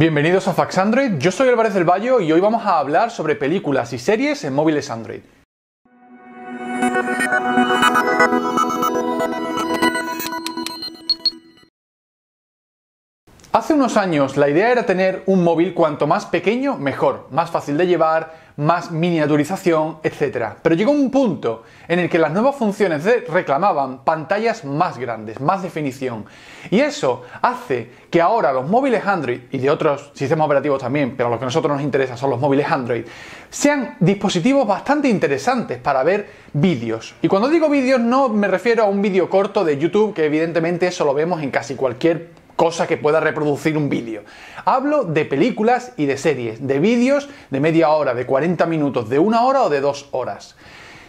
Bienvenidos a Fax Android, yo soy Álvarez del Valle y hoy vamos a hablar sobre películas y series en móviles Android. Hace unos años la idea era tener un móvil cuanto más pequeño mejor, más fácil de llevar, más miniaturización, etc. Pero llegó un punto en el que las nuevas funciones reclamaban pantallas más grandes, más definición. Y eso hace que ahora los móviles Android y de otros sistemas operativos también, pero lo que a nosotros nos interesa son los móviles Android, sean dispositivos bastante interesantes para ver vídeos. Y cuando digo vídeos no me refiero a un vídeo corto de YouTube, que evidentemente eso lo vemos en casi cualquier cosa que pueda reproducir un vídeo. Hablo de películas y de series, de vídeos de media hora, de 40 minutos, de una hora o de dos horas.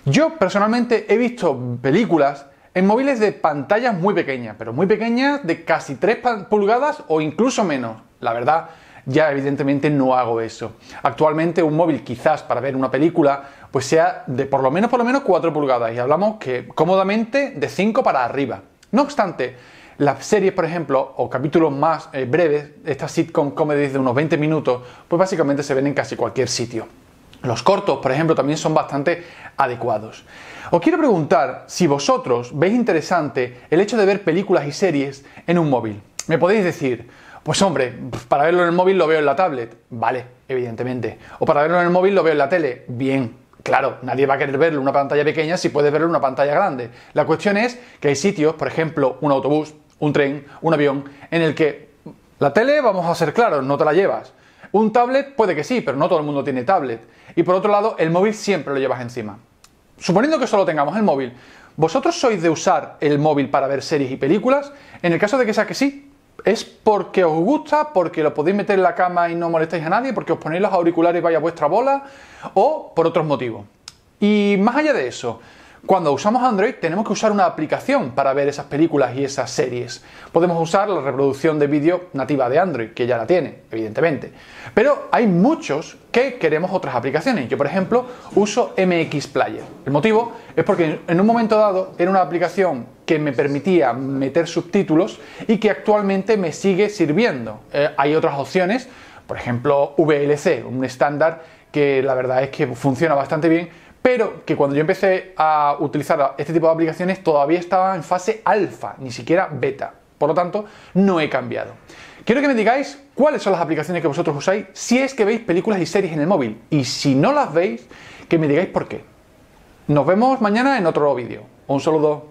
Yo personalmente he visto películas en móviles de pantallas muy pequeñas, pero muy pequeñas de casi 3 pulgadas o incluso menos. La verdad, ya evidentemente no hago eso. Actualmente un móvil quizás para ver una película pues sea de por lo menos por lo menos 4 pulgadas y hablamos que cómodamente de 5 para arriba. No obstante, las series, por ejemplo, o capítulos más eh, breves, estas sitcom comedies de unos 20 minutos, pues básicamente se ven en casi cualquier sitio. Los cortos, por ejemplo, también son bastante adecuados. Os quiero preguntar si vosotros veis interesante el hecho de ver películas y series en un móvil. Me podéis decir, pues hombre, para verlo en el móvil lo veo en la tablet. Vale, evidentemente. O para verlo en el móvil lo veo en la tele. Bien, Claro, nadie va a querer verlo en una pantalla pequeña si puede verlo en una pantalla grande. La cuestión es que hay sitios, por ejemplo, un autobús, un tren, un avión, en el que la tele, vamos a ser claros, no te la llevas. Un tablet puede que sí, pero no todo el mundo tiene tablet. Y por otro lado, el móvil siempre lo llevas encima. Suponiendo que solo tengamos el móvil, ¿vosotros sois de usar el móvil para ver series y películas? En el caso de que sea que sí, es porque os gusta, porque lo podéis meter en la cama y no molestáis a nadie, porque os ponéis los auriculares y vais a vuestra bola, o por otros motivos. Y más allá de eso, cuando usamos Android tenemos que usar una aplicación para ver esas películas y esas series. Podemos usar la reproducción de vídeo nativa de Android, que ya la tiene, evidentemente. Pero hay muchos que queremos otras aplicaciones. Yo, por ejemplo, uso MX Player. El motivo es porque en un momento dado era una aplicación que me permitía meter subtítulos y que actualmente me sigue sirviendo. Eh, hay otras opciones, por ejemplo, VLC, un estándar que la verdad es que funciona bastante bien, pero que cuando yo empecé a utilizar este tipo de aplicaciones todavía estaba en fase alfa, ni siquiera beta. Por lo tanto, no he cambiado. Quiero que me digáis cuáles son las aplicaciones que vosotros usáis si es que veis películas y series en el móvil. Y si no las veis, que me digáis por qué. Nos vemos mañana en otro vídeo. Un saludo.